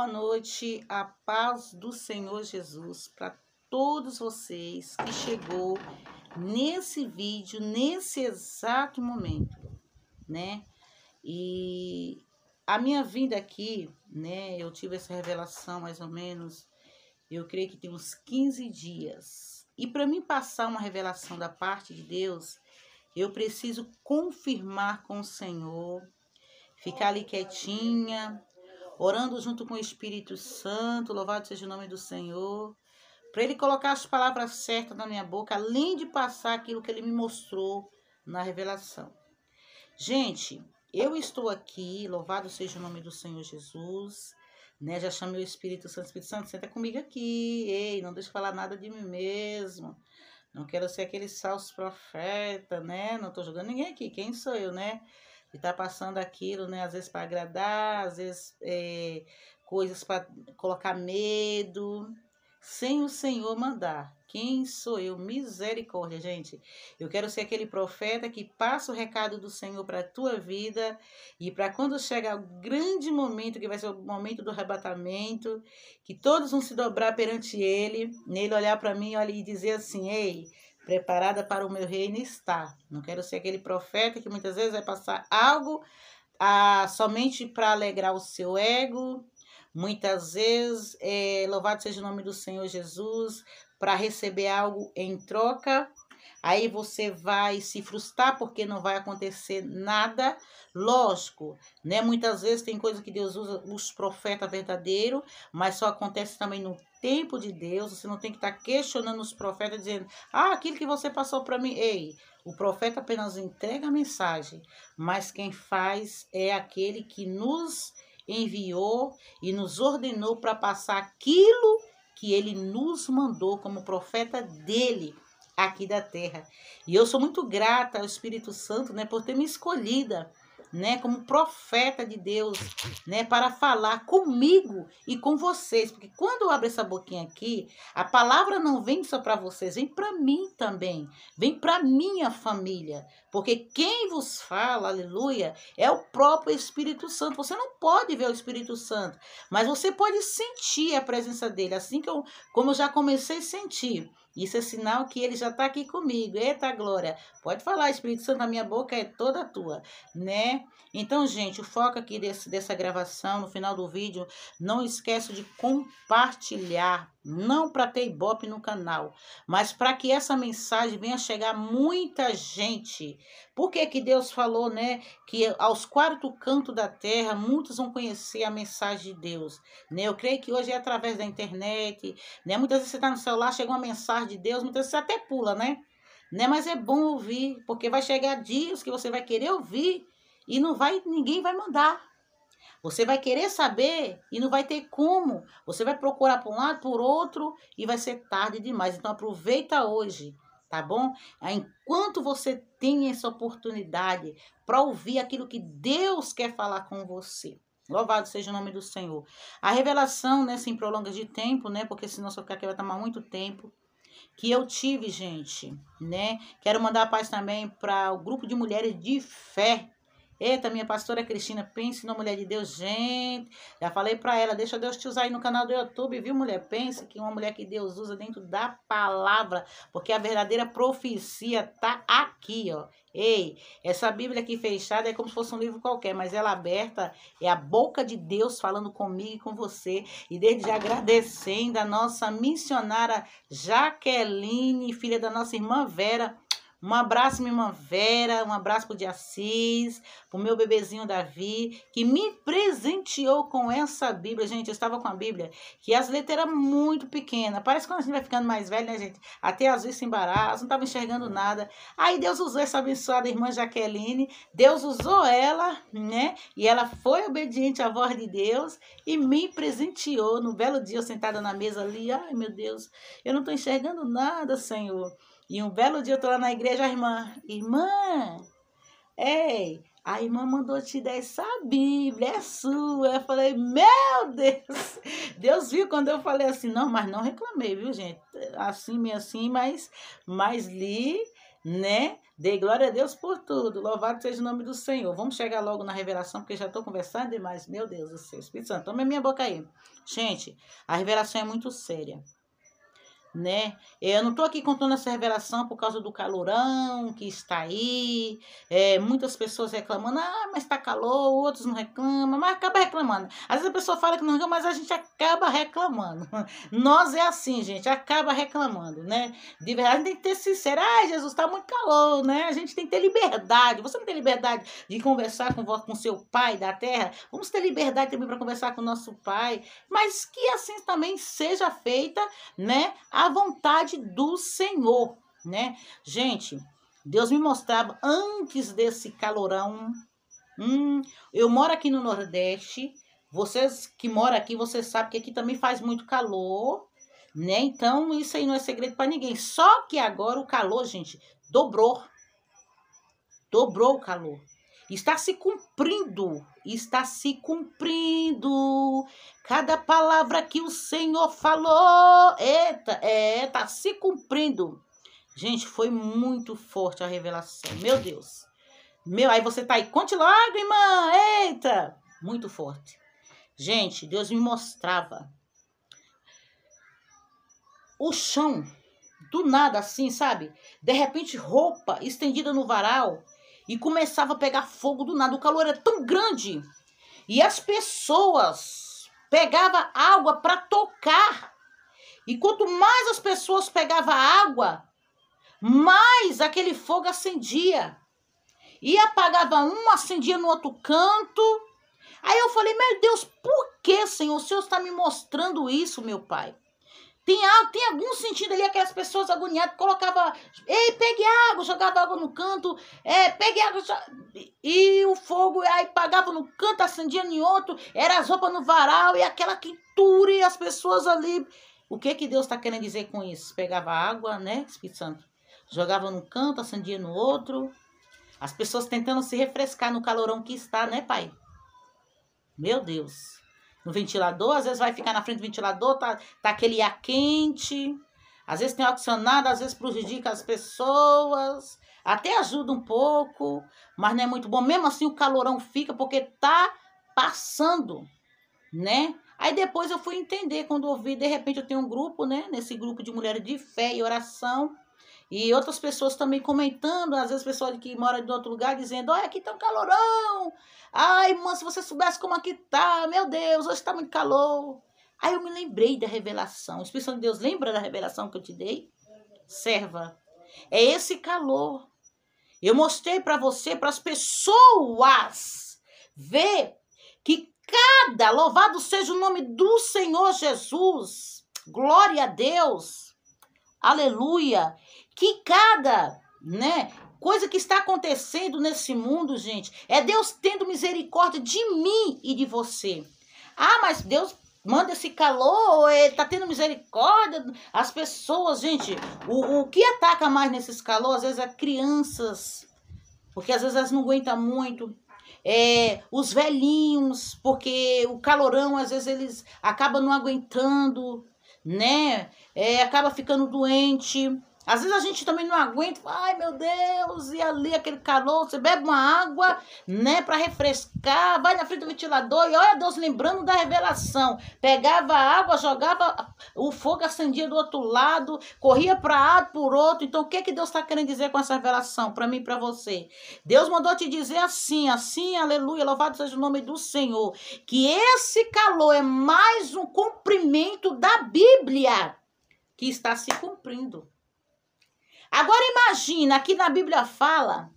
Boa noite, a paz do Senhor Jesus para todos vocês que chegou nesse vídeo, nesse exato momento, né? E a minha vinda aqui, né? Eu tive essa revelação mais ou menos, eu creio que tem uns 15 dias. E para mim passar uma revelação da parte de Deus, eu preciso confirmar com o Senhor, ficar ali quietinha, orando junto com o Espírito Santo, louvado seja o nome do Senhor, para Ele colocar as palavras certas na minha boca, além de passar aquilo que Ele me mostrou na revelação. Gente, eu estou aqui, louvado seja o nome do Senhor Jesus, né? Já chamei o Espírito Santo, Espírito Santo, senta comigo aqui, ei, não deixe falar nada de mim mesmo. Não quero ser aquele salso profeta, né? Não estou jogando ninguém aqui, quem sou eu, né? de estar tá passando aquilo, né? Às vezes para agradar, às vezes é, coisas para colocar medo, sem o Senhor mandar. Quem sou eu? Misericórdia, gente. Eu quero ser aquele profeta que passa o recado do Senhor para a tua vida e para quando chegar o grande momento, que vai ser o momento do arrebatamento, que todos vão se dobrar perante Ele, nele olhar para mim olha, e dizer assim: Ei, preparada para o meu reino está. Não quero ser aquele profeta que muitas vezes vai passar algo a, ah, somente para alegrar o seu ego. Muitas vezes, é, louvado seja o nome do Senhor Jesus, para receber algo em troca Aí você vai se frustrar porque não vai acontecer nada. Lógico, né? Muitas vezes tem coisa que Deus usa os profetas verdadeiros, mas só acontece também no tempo de Deus. Você não tem que estar tá questionando os profetas dizendo: "Ah, aquilo que você passou para mim, ei". O profeta apenas entrega a mensagem, mas quem faz é aquele que nos enviou e nos ordenou para passar aquilo que ele nos mandou como profeta dele aqui da terra. E eu sou muito grata ao Espírito Santo, né, por ter me escolhida, né, como profeta de Deus, né, para falar comigo e com vocês, porque quando eu abro essa boquinha aqui, a palavra não vem só para vocês, vem para mim também, vem para minha família, porque quem vos fala, aleluia, é o próprio Espírito Santo. Você não pode ver o Espírito Santo, mas você pode sentir a presença dele, assim que eu, como eu já comecei a sentir. Isso é sinal que ele já está aqui comigo. Eita glória! Pode falar, Espírito Santo, a minha boca é toda tua, né? Então, gente, o foco aqui desse, dessa gravação, no final do vídeo, não esqueça de compartilhar não para ter ibope no canal, mas para que essa mensagem venha chegar a muita gente. Porque que Deus falou, né, que aos quatro cantos da terra muitos vão conhecer a mensagem de Deus, né? Eu creio que hoje é através da internet, né? Muitas vezes você está no celular, chega uma mensagem de Deus, muitas vezes você até pula, né? né? Mas é bom ouvir, porque vai chegar dias que você vai querer ouvir e não vai, ninguém vai mandar. Você vai querer saber e não vai ter como. Você vai procurar por um lado, por outro e vai ser tarde demais. Então aproveita hoje, tá bom? Enquanto você tem essa oportunidade para ouvir aquilo que Deus quer falar com você. Louvado seja o nome do Senhor. A revelação, né, se prolonga de tempo, né? Porque senão só ficar aqui vai tomar muito tempo que eu tive, gente, né? Quero mandar paz também para o grupo de mulheres de fé Eita, minha pastora Cristina, pense numa mulher de Deus, gente. Já falei para ela, deixa Deus te usar aí no canal do YouTube, viu, mulher? Pense que uma mulher que Deus usa dentro da palavra, porque a verdadeira profecia tá aqui, ó. Ei, essa Bíblia aqui fechada é como se fosse um livro qualquer, mas ela aberta é a boca de Deus falando comigo e com você. E desde já agradecendo a nossa missionária Jaqueline, filha da nossa irmã Vera um abraço, minha irmã Vera, um abraço pro de Assis, pro meu bebezinho Davi, que me presenteou com essa Bíblia. Gente, eu estava com a Bíblia, que as letras eram muito pequenas. Parece que quando a gente vai ficando mais velho, né, gente? Até às vezes se embaraça, não estava enxergando é. nada. Aí Deus usou essa abençoada irmã Jaqueline, Deus usou ela, né? E ela foi obediente à voz de Deus e me presenteou no belo dia, eu sentada na mesa ali. Ai, meu Deus, eu não estou enxergando nada, Senhor. E um belo dia eu tô lá na igreja, a irmã, irmã, ei, a irmã mandou te dar essa Bíblia, é sua. Eu falei, meu Deus! Deus viu quando eu falei assim, não, mas não reclamei, viu, gente? Assim, meio assim, mas, mas li, né? Dei glória a Deus por tudo. Louvado seja o nome do Senhor. Vamos chegar logo na revelação, porque já estou conversando demais. Meu Deus do céu. Espírito Santo, tome minha boca aí. Gente, a revelação é muito séria né? É, eu não estou aqui contando essa revelação por causa do calorão que está aí, é, muitas pessoas reclamando, ah, mas está calor, outros não reclamam, mas acaba reclamando. Às vezes a pessoa fala que não reclama, mas a gente acaba reclamando. Nós é assim, gente, acaba reclamando, né? De verdade, tem que ter sincero, ah, Jesus, está muito calor, né? A gente tem que ter liberdade. Você não tem liberdade de conversar com, com seu pai da terra? Vamos ter liberdade também para conversar com o nosso pai, mas que assim também seja feita, né? à vontade do Senhor, né? Gente, Deus me mostrava antes desse calorão. Hum, eu moro aqui no Nordeste. Vocês que moram aqui, vocês sabem que aqui também faz muito calor, né? Então, isso aí não é segredo para ninguém. Só que agora o calor, gente, dobrou. Dobrou o calor. Está se cumprindo, está se cumprindo cada palavra que o Senhor falou. Eita, é, está se cumprindo. Gente, foi muito forte a revelação. Meu Deus. Meu, aí você tá aí, conte irmã. Eita, muito forte. Gente, Deus me mostrava o chão do nada assim, sabe? De repente roupa estendida no varal e começava a pegar fogo do nada. O calor era tão grande e as pessoas pegavam água para tocar. E quanto mais as pessoas pegavam água, mais aquele fogo acendia. E apagava um, acendia no outro canto. Aí eu falei, meu Deus, por que, Senhor? O Senhor está me mostrando isso, meu Pai. Tem, tem algum sentido ali aquelas pessoas agoniadas, colocava, ei, pegue água, jogava água no canto, é, pegue água, e o fogo, aí pagava no canto, acendia em outro, era as roupas no varal, e aquela quintura, e as pessoas ali. O que que Deus está querendo dizer com isso? Pegava água, né, Espírito Santo? Jogava num canto, acendia no outro. As pessoas tentando se refrescar no calorão que está, né, pai? Meu Deus no ventilador, às vezes vai ficar na frente do ventilador, tá, tá aquele ar quente. Às vezes tem ar às vezes prejudica as pessoas. Até ajuda um pouco, mas não é muito bom. Mesmo assim, o calorão fica porque tá passando, né? Aí depois eu fui entender quando ouvi, de repente eu tenho um grupo, né? Nesse grupo de mulheres de fé e oração. E outras pessoas também comentando, às vezes pessoas que moram em outro lugar dizendo, olha, aqui tá um calorão. Ai, mano, se você soubesse como aqui tá, meu Deus, hoje tá muito calor. Aí eu me lembrei da revelação. O Espírito Santo de Deus lembra da revelação que eu te dei? Serva. É esse calor. Eu mostrei para você, para as pessoas ver que cada, louvado seja o nome do Senhor Jesus. Glória a Deus. Aleluia que cada, né, coisa que está acontecendo nesse mundo, gente, é Deus tendo misericórdia de mim e de você. Ah, mas Deus manda esse calor, ele tá tendo misericórdia. As pessoas, gente, o, o que ataca mais nesses calor, às vezes, é crianças, porque às vezes elas não aguentam muito. É, os velhinhos, porque o calorão, às vezes, eles acabam não aguentando, né? É, acaba ficando doente. Às vezes a gente também não aguenta, ai meu Deus, e ali aquele calor, você bebe uma água, né, para refrescar, vai na frente do ventilador e olha Deus lembrando da revelação. Pegava a água, jogava, o fogo acendia do outro lado, corria para lado, por outro. Então o que é que Deus está querendo dizer com essa revelação para mim e para você? Deus mandou te dizer assim, assim, aleluia, louvado seja o nome do Senhor, que esse calor é mais um cumprimento da Bíblia que está se cumprindo. Agora imagina, aqui na Bíblia fala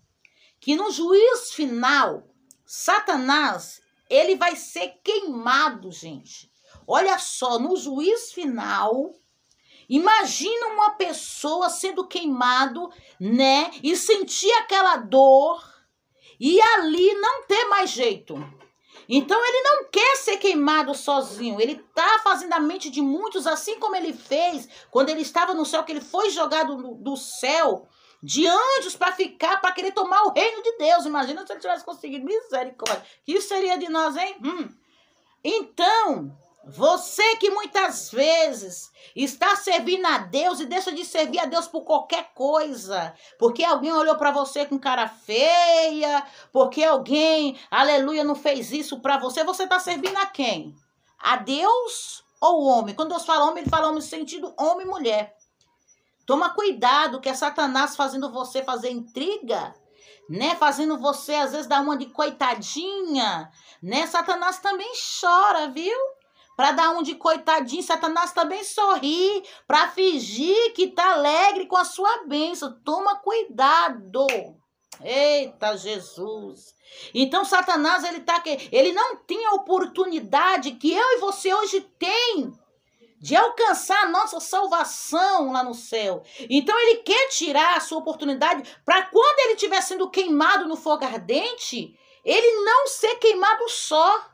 que no juízo final, Satanás, ele vai ser queimado, gente. Olha só, no juízo final, imagina uma pessoa sendo queimado, né? E sentir aquela dor e ali não ter mais jeito. Então ele não quer ser queimado sozinho. Ele está fazendo a mente de muitos, assim como ele fez quando ele estava no céu, que ele foi jogado do céu de anjos para ficar, para querer tomar o reino de Deus. Imagina se ele tivesse conseguido. Misericórdia. Que seria de nós, hein? Hum. Então, você que muitas vezes está servindo a Deus e deixa de servir a Deus por qualquer coisa, porque alguém olhou para você com cara feia, porque alguém, aleluia, não fez isso para você, você está servindo a quem? A Deus ou homem? Quando Deus fala homem, ele fala homem no sentido homem e mulher. Toma cuidado que é Satanás fazendo você fazer intriga, né? Fazendo você às vezes dar uma de coitadinha, né? Satanás também chora, viu? Para dar um de coitadinho, Satanás também sorri. Para fingir que está alegre com a sua bênção. Toma cuidado. Eita Jesus! Então Satanás ele tá que ele não tinha a oportunidade que eu e você hoje tem de alcançar a nossa salvação lá no céu. Então ele quer tirar a sua oportunidade para quando ele estiver sendo queimado no fogo ardente, ele não ser queimado só.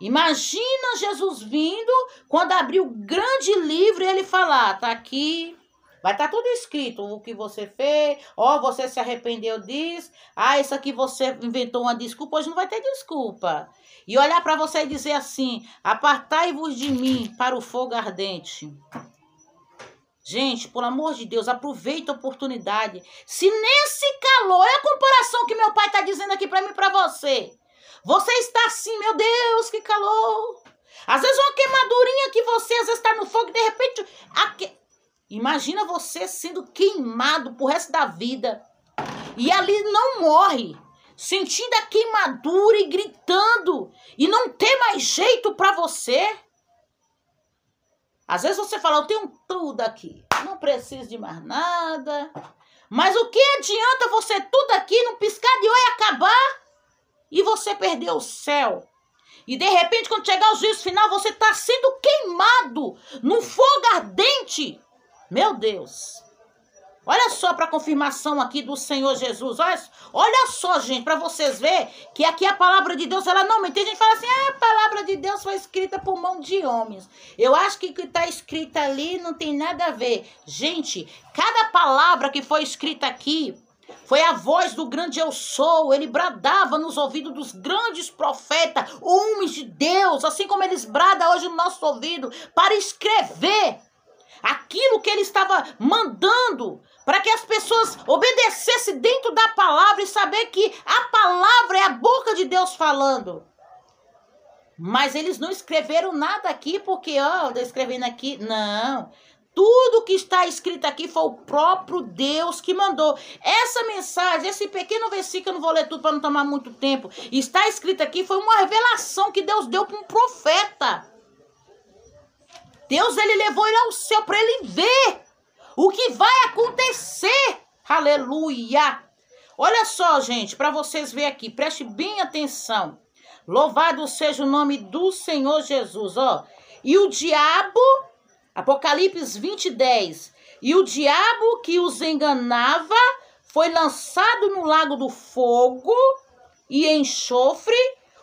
Imagina Jesus vindo quando abrir o grande livro e ele falar: ah, tá aqui, vai estar tá tudo escrito o que você fez, ó, você se arrependeu disso, ah, isso aqui você inventou uma desculpa, hoje não vai ter desculpa. E olhar para você e dizer assim: apartai-vos de mim para o fogo ardente. Gente, pelo amor de Deus, aproveita a oportunidade. Se nesse calor, é a comparação que meu pai está dizendo aqui para mim e para você. Você está assim, meu Deus, que calor. Às vezes uma queimadurinha que você às vezes está no fogo e de repente. Aque... Imagina você sendo queimado pro resto da vida. E ali não morre. Sentindo a queimadura e gritando. E não tem mais jeito para você. Às vezes você fala, eu tenho tudo aqui, não preciso de mais nada. Mas o que adianta você tudo aqui não piscar de olho e acabar? e você perdeu o céu. E de repente, quando chegar o juízo final, você está sendo queimado no fogo ardente. Meu Deus. Olha só para a confirmação aqui do Senhor Jesus. Olha, olha só, gente, para vocês verem que aqui a palavra de Deus, ela não mente. A gente fala assim, ah, a palavra de Deus foi escrita por mão de homens. Eu acho que o que está escrito ali não tem nada a ver. Gente, cada palavra que foi escrita aqui foi a voz do grande eu sou. Ele bradava nos ouvidos dos grandes profetas, homens de Deus, assim como eles bradam hoje no nosso ouvido, para escrever aquilo que ele estava mandando, para que as pessoas obedecessem dentro da palavra e saber que a palavra é a boca de Deus falando. Mas eles não escreveram nada aqui porque, ó, oh, estou escrevendo aqui. Não. Tudo que está escrito aqui foi o próprio Deus que mandou. Essa mensagem, esse pequeno versículo, eu não vou ler tudo para não tomar muito tempo. Está escrito aqui, foi uma revelação que Deus deu para um profeta. Deus ele levou ele ao céu para ele ver o que vai acontecer. Aleluia! Olha só, gente, para vocês verem aqui, preste bem atenção. Louvado seja o nome do Senhor Jesus, ó. E o diabo Apocalipse 20, 10. E o diabo que os enganava foi lançado no lago do fogo e enxofre,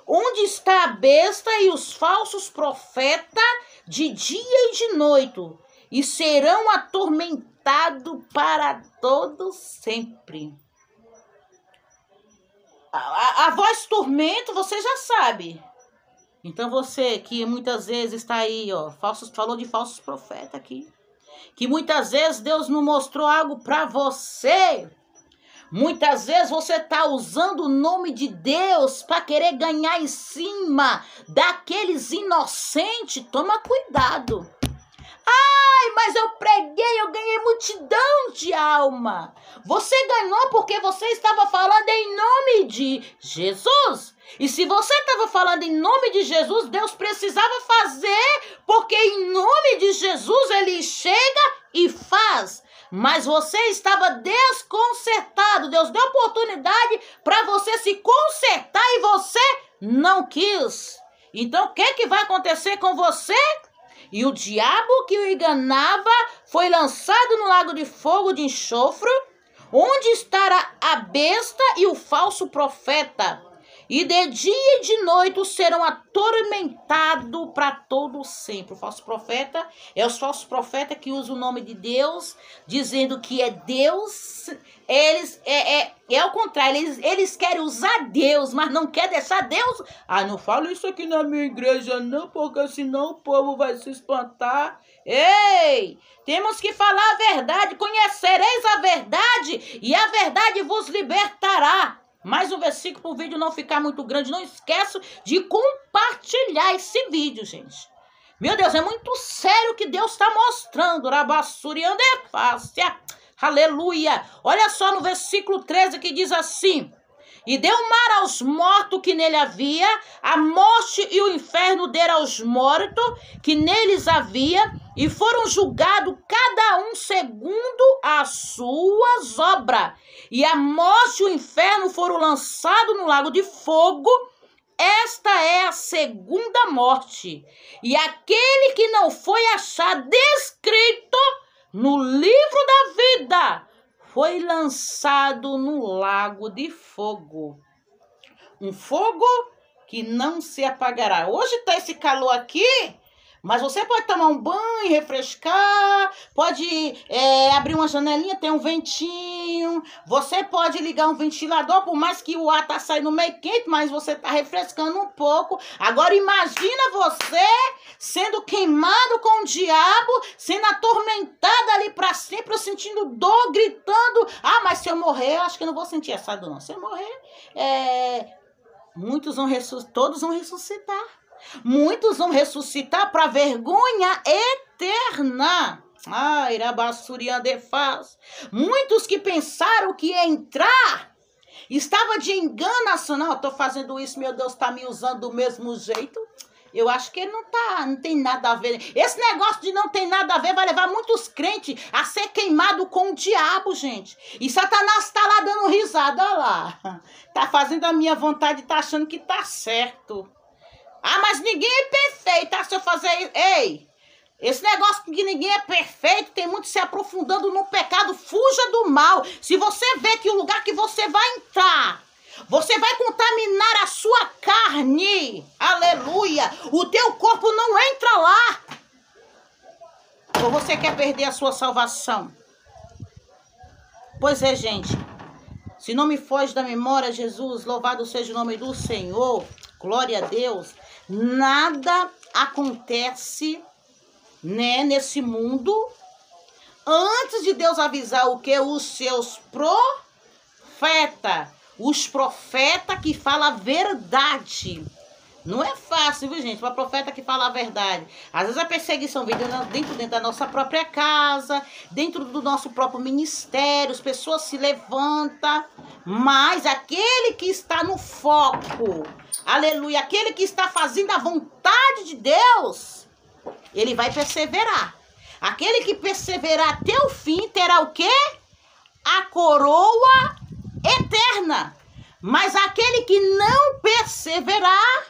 onde está a besta e os falsos profetas de dia e de noite, e serão atormentados para todo sempre. A, a, a voz tormento, você já sabe. Então você que muitas vezes está aí, ó, falsos, falou de falsos profetas aqui, que muitas vezes Deus não mostrou algo para você. Muitas vezes você está usando o nome de Deus para querer ganhar em cima daqueles inocentes. Toma cuidado. Ai, mas eu preguei, eu ganhei multidão de alma. Você ganhou porque você estava falando em nome de Jesus. E se você estava falando em nome de Jesus, Deus precisava fazer, porque em nome de Jesus ele chega e faz. Mas você estava desconcertado. Deus deu oportunidade para você se consertar e você não quis. Então, o que, que vai acontecer com você? E o diabo que o enganava foi lançado no lago de fogo de enxofre, onde estará a besta e o falso profeta, e de dia e de noite serão atormentados para todo sempre. O falso profeta é os falsos profetas que usam o nome de Deus, dizendo que é Deus. Eles é, é, é o contrário, eles, eles querem usar Deus, mas não quer deixar Deus. Ah, não falo isso aqui na minha igreja, não, porque senão o povo vai se espantar. Ei! Temos que falar a verdade, conhecereis a verdade, e a verdade vos libertará. Mais um versículo para o vídeo não ficar muito grande. Não esqueça de compartilhar esse vídeo, gente. Meu Deus, é muito sério o que Deus está mostrando. fácil. Aleluia. Olha só no versículo 13 que diz assim. E deu mar aos mortos que nele havia, a morte e o inferno deram aos mortos que neles havia, e foram julgados cada um segundo as suas obras. E a morte e o inferno foram lançados no lago de fogo. Esta é a segunda morte. E aquele que não foi achado descrito no livro da vida foi lançado no lago de fogo. Um fogo que não se apagará. Hoje está esse calor aqui, mas você pode tomar um banho, refrescar, pode é, abrir uma janelinha, ter um ventinho. Você pode ligar um ventilador, por mais que o ar tá saindo meio quente, mas você tá refrescando um pouco. Agora imagina você sendo queimado com o diabo, sendo atormentado ali para sempre, sentindo dor, gritando: Ah, mas se eu morrer, eu acho que não vou sentir essa dor. Não. Se eu morrer, é, muitos vão ressuscitar, todos vão ressuscitar. Muitos vão ressuscitar para vergonha eterna. Ah, de faz. Muitos que pensaram que ia entrar estava de engano nacional. Estou fazendo isso, meu Deus está me usando do mesmo jeito. Eu acho que não tá, não tem nada a ver. Esse negócio de não tem nada a ver vai levar muitos crentes a ser queimado com o diabo, gente. E Satanás tá lá dando risada, olha lá. Tá fazendo a minha vontade, tá achando que tá certo. Ah, mas ninguém é perfeito, tá? Se eu fazer. Ei! Esse negócio que ninguém é perfeito, tem muito se aprofundando no pecado, fuja do mal. Se você vê que o lugar que você vai entrar, você vai contaminar a sua carne. Aleluia! O teu corpo não entra lá. Ou você quer perder a sua salvação? Pois é, gente. Se não me foge da memória, Jesus, louvado seja o nome do Senhor. Glória a Deus. Nada acontece, né, nesse mundo antes de Deus avisar o que os seus profetas, os profetas que falam a verdade. Não é fácil, viu, gente? Para profeta que fala a verdade. Às vezes a perseguição vem dentro, dentro da nossa própria casa, dentro do nosso próprio ministério, as pessoas se levantam. Mas aquele que está no foco, aleluia, aquele que está fazendo a vontade de Deus, ele vai perseverar. Aquele que perseverar até o fim terá o quê? A coroa eterna. Mas aquele que não perseverar,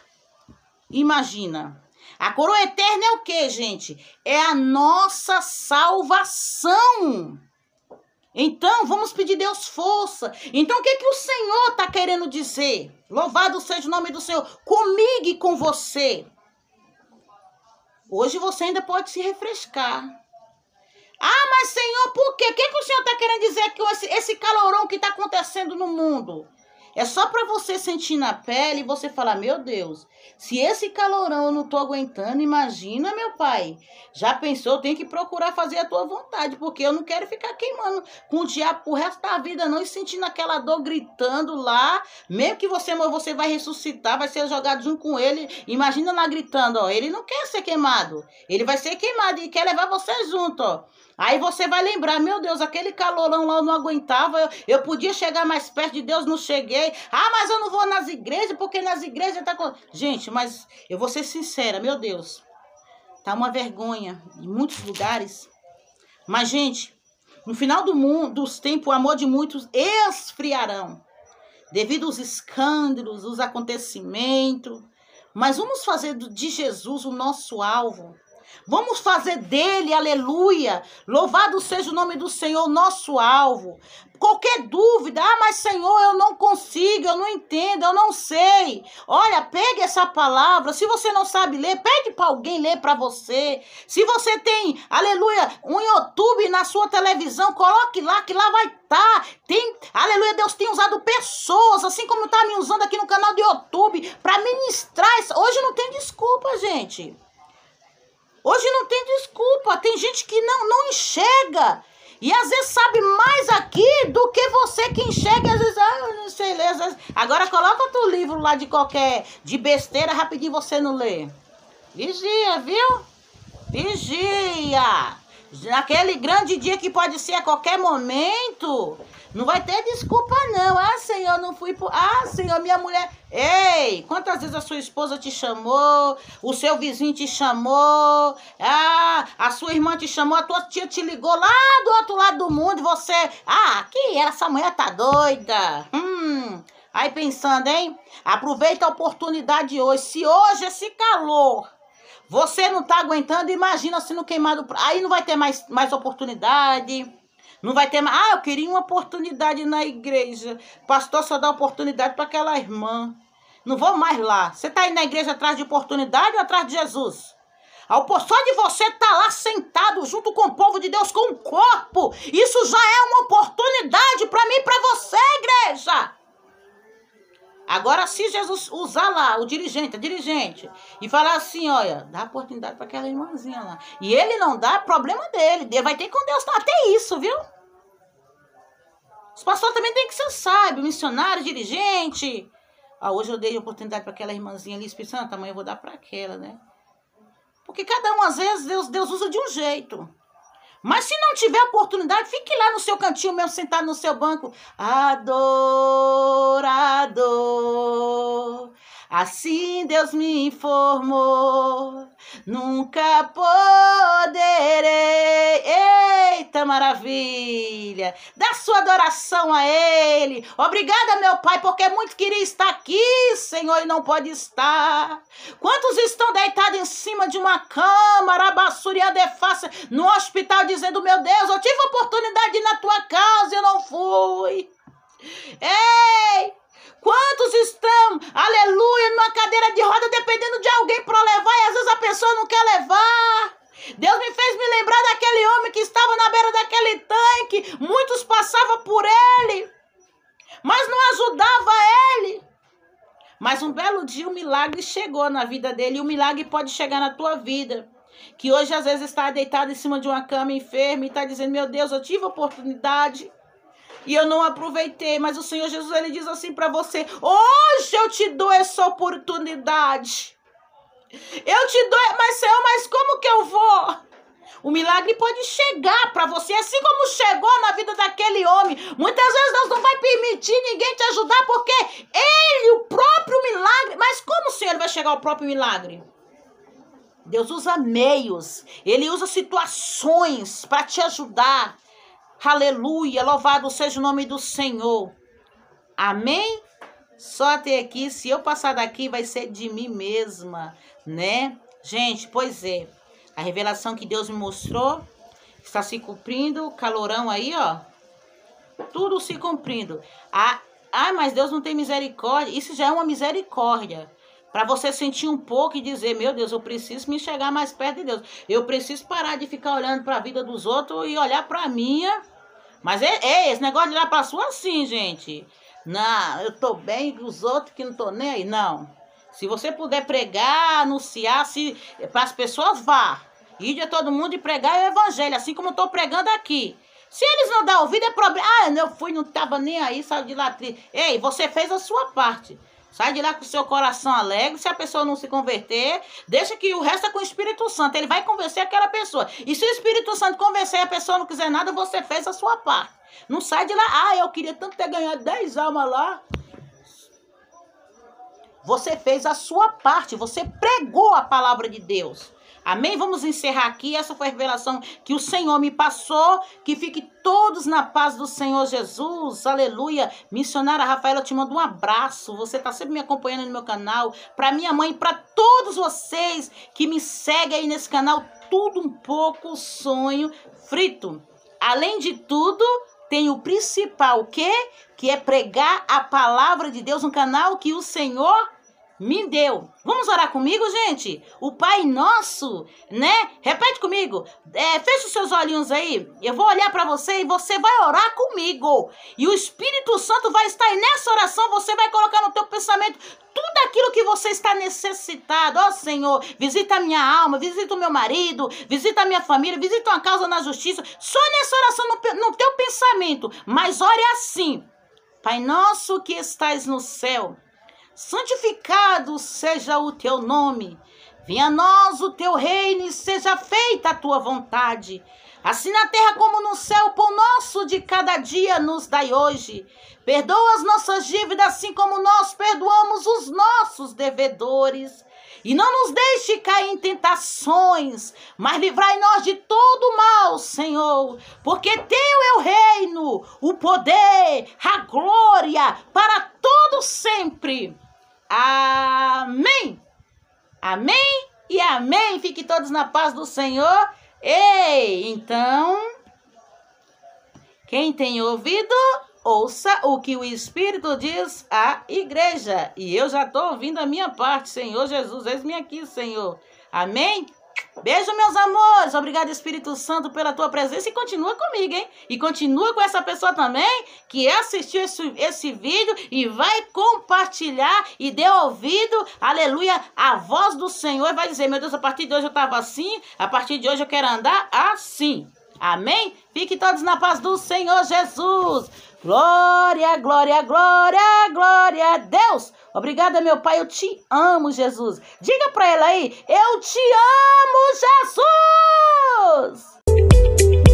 Imagina. A coroa eterna é o que, gente? É a nossa salvação. Então, vamos pedir Deus força. Então, o que, é que o Senhor está querendo dizer? Louvado seja o nome do Senhor. Comigo e com você. Hoje você ainda pode se refrescar. Ah, mas Senhor, por quê? O que, é que o Senhor está querendo dizer que esse, esse calorão que está acontecendo no mundo? É só para você sentir na pele e você falar: meu Deus, se esse calorão eu não tô aguentando, imagina, meu pai. Já pensou? Tem que procurar fazer a tua vontade, porque eu não quero ficar queimando com o diabo pro resto da vida, não, e sentindo aquela dor gritando lá. Mesmo que você você vai ressuscitar, vai ser jogado junto com ele. Imagina lá gritando: ó, ele não quer ser queimado, ele vai ser queimado e quer levar você junto, ó. Aí você vai lembrar, meu Deus, aquele calorão lá eu não aguentava, eu, eu podia chegar mais perto de Deus, não cheguei. Ah, mas eu não vou nas igrejas, porque nas igrejas tá com... Gente, mas eu vou ser sincera, meu Deus. Tá uma vergonha em muitos lugares. Mas, gente, no final do mundo, dos tempos, o amor de muitos esfriarão. Devido aos escândalos, os acontecimentos. Mas vamos fazer de Jesus o nosso alvo. Vamos fazer dele, aleluia. Louvado seja o nome do Senhor, nosso alvo. Qualquer dúvida, ah, mas Senhor, eu não consigo, eu não entendo, eu não sei. Olha, pegue essa palavra. Se você não sabe ler, pede para alguém ler para você. Se você tem, aleluia, um YouTube na sua televisão, coloque lá, que lá vai estar. Tá. Tem, aleluia, Deus tem usado pessoas, assim como está me usando aqui no canal do YouTube, para ministrar. Hoje não tem desculpa, gente. Hoje não tem desculpa. Tem gente que não, não enxerga. E às vezes sabe mais aqui do que você que enxerga. Às vezes, ah, não sei ler. Vezes... Agora coloca teu livro lá de qualquer, de besteira, rapidinho você não lê. Vigia, viu? Vigia! Naquele grande dia que pode ser a qualquer momento, não vai ter desculpa, não. Ah, Senhor, não fui por. Ah, Senhor, minha mulher. Ei, quantas vezes a sua esposa te chamou? O seu vizinho te chamou? Ah, a sua irmã te chamou? A tua tia te ligou lá do outro lado do mundo. Você. Ah, que essa mulher tá doida. Hum. Aí pensando, hein? Aproveita a oportunidade hoje. Se hoje esse calor você não tá aguentando, imagina se no queimado. Aí não vai ter mais, mais oportunidade. Não vai ter mais. Ah, eu queria uma oportunidade na igreja. Pastor só dá oportunidade para aquela irmã. Não vou mais lá. Você está aí na igreja atrás de oportunidade ou atrás de Jesus? Só de você estar tá lá sentado junto com o povo de Deus, com o corpo, isso já é uma oportunidade para mim e para você, igreja. Agora, se Jesus usar lá o dirigente, a dirigente, e falar assim: olha, dá oportunidade para aquela irmãzinha lá. E ele não dá, é problema dele. Ele vai ter com Deus, até isso, viu? Os pastores também têm que ser sábio, missionário, dirigente. Ah, hoje eu dei oportunidade para aquela irmãzinha ali, Espírito Santo, amanhã eu vou dar para aquela, né? Porque cada um, às vezes, Deus, Deus usa de um jeito. Mas se não tiver oportunidade, fique lá no seu cantinho mesmo, sentado no seu banco. Adorador, assim Deus me informou. Nunca pôde maravilha, da sua adoração a Ele. Obrigada, meu Pai, porque muito queria estar aqui, Senhor, e não pode estar. Quantos estão deitados em cima de uma cama, rabassuria de face, no hospital, dizendo: Meu Deus, eu tive oportunidade na tua casa e não fui. Ei! Quantos estão, aleluia, numa cadeira de roda dependendo de alguém para levar e às vezes a pessoa não quer levar? Deus me fez me lembrar daquele homem que estava na beira daquele tanque. Muitos passavam por ele, mas não ajudava ele. Mas um belo dia o um milagre chegou na vida dele e o um milagre pode chegar na tua vida. Que hoje às vezes está deitado em cima de uma cama enfermo e está dizendo: Meu Deus, eu tive oportunidade e eu não aproveitei. Mas o Senhor Jesus ele diz assim para você: Hoje eu te dou essa oportunidade. Eu te dou, mas Senhor, mas como que eu vou? O milagre pode chegar para você, assim como chegou na vida daquele homem. Muitas vezes Deus não vai permitir ninguém te ajudar, porque ele, o próprio milagre. Mas como o Senhor vai chegar ao próprio milagre? Deus usa meios, ele usa situações para te ajudar. Aleluia, louvado seja o nome do Senhor. Amém? Só até aqui, se eu passar daqui, vai ser de mim mesma né? Gente, pois é. A revelação que Deus me mostrou está se cumprindo. Calorão aí, ó. Tudo se cumprindo. Ah, ah mas Deus não tem misericórdia. Isso já é uma misericórdia. Para você sentir um pouco e dizer: Meu Deus, eu preciso me chegar mais perto de Deus. Eu preciso parar de ficar olhando para a vida dos outros e olhar para a minha. Mas é, é, esse negócio de olhar para sua assim, gente. Não, eu tô bem com os outros que não tô nem aí. Não. Se você puder pregar, anunciar se, para as pessoas, vá. Ide a todo mundo e pregar o evangelho, assim como estou pregando aqui. Se eles não dão ouvido, é problema. Ah, eu fui, não estava nem aí, saiu de lá triste. Ei, você fez a sua parte. Sai de lá com o seu coração alegre. Se a pessoa não se converter, deixa que o resto é com o Espírito Santo. Ele vai convencer aquela pessoa. E se o Espírito Santo convencer e a pessoa não quiser nada, você fez a sua parte. Não sai de lá. Ah, eu queria tanto ter ganhado 10 almas lá. Você fez a sua parte, você pregou a palavra de Deus. Amém? Vamos encerrar aqui. Essa foi a revelação que o Senhor me passou. Que fique todos na paz do Senhor Jesus. Aleluia. Missionária Rafaela, eu te mando um abraço. Você está sempre me acompanhando no meu canal. Para minha mãe, para todos vocês que me seguem aí nesse canal, tudo um pouco sonho frito. Além de tudo, tem o principal o quê? Que é pregar a palavra de Deus no canal que o Senhor me deu. Vamos orar comigo, gente? O Pai Nosso, né? Repete comigo. É, fecha os seus olhinhos aí. Eu vou olhar para você e você vai orar comigo. E o Espírito Santo vai estar aí nessa oração. Você vai colocar no teu pensamento tudo aquilo que você está necessitado. Ó oh, Senhor, visita a minha alma, visita o meu marido, visita a minha família, visita uma causa na justiça. Só nessa oração no, no teu pensamento. Mas ore assim. Pai Nosso que estás no céu santificado seja o teu nome. Venha a nós o teu reino e seja feita a tua vontade, assim na terra como no céu. O pão nosso de cada dia nos dai hoje. Perdoa as nossas dívidas, assim como nós perdoamos os nossos devedores. E não nos deixe cair em tentações, mas livrai-nos de todo mal, Senhor, porque teu é o reino, o poder, a glória para todo sempre. Amém! Amém e amém! Fique todos na paz do Senhor. Ei, então, quem tem ouvido, ouça o que o Espírito diz à igreja. E eu já estou ouvindo a minha parte, Senhor Jesus. Eis-me aqui, Senhor. Amém? Beijo, meus amores. Obrigado, Espírito Santo, pela tua presença. E continua comigo, hein? E continua com essa pessoa também que assistiu esse, esse vídeo e vai compartilhar e deu ouvido, aleluia, a voz do Senhor. Vai dizer: Meu Deus, a partir de hoje eu estava assim, a partir de hoje eu quero andar assim. Amém? Fiquem todos na paz do Senhor Jesus. Glória, glória, glória, glória a Deus. Obrigada, meu Pai. Eu te amo, Jesus. Diga para ela aí, eu te amo, Jesus.